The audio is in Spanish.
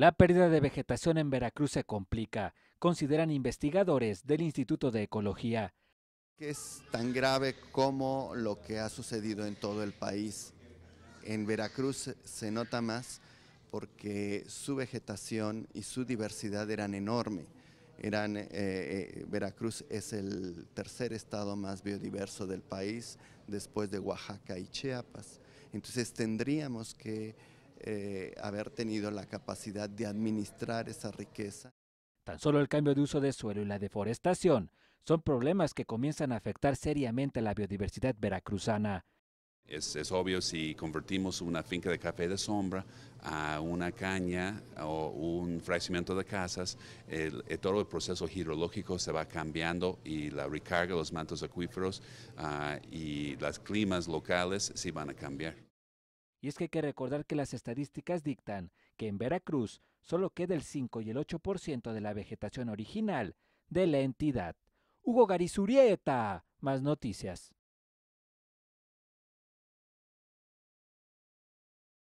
La pérdida de vegetación en Veracruz se complica, consideran investigadores del Instituto de Ecología. Es tan grave como lo que ha sucedido en todo el país. En Veracruz se nota más porque su vegetación y su diversidad eran enorme. Eran, eh, eh, Veracruz es el tercer estado más biodiverso del país, después de Oaxaca y Chiapas. Entonces tendríamos que eh, haber tenido la capacidad de administrar esa riqueza. Tan solo el cambio de uso de suelo y la deforestación son problemas que comienzan a afectar seriamente la biodiversidad veracruzana. Es, obvio si convertimos una finca de café de sombra a una caña o un fraccionamiento de casas, eh, todo el proceso hidrológico se va cambiando y la recarga de los mantos acuíferos ah, y los climas locales sí van a cambiar. Y es que hay que recordar que las estadísticas dictan que en Veracruz solo queda el 5 y el 8% de la vegetación original de la entidad. Hugo Garizurieta, más noticias.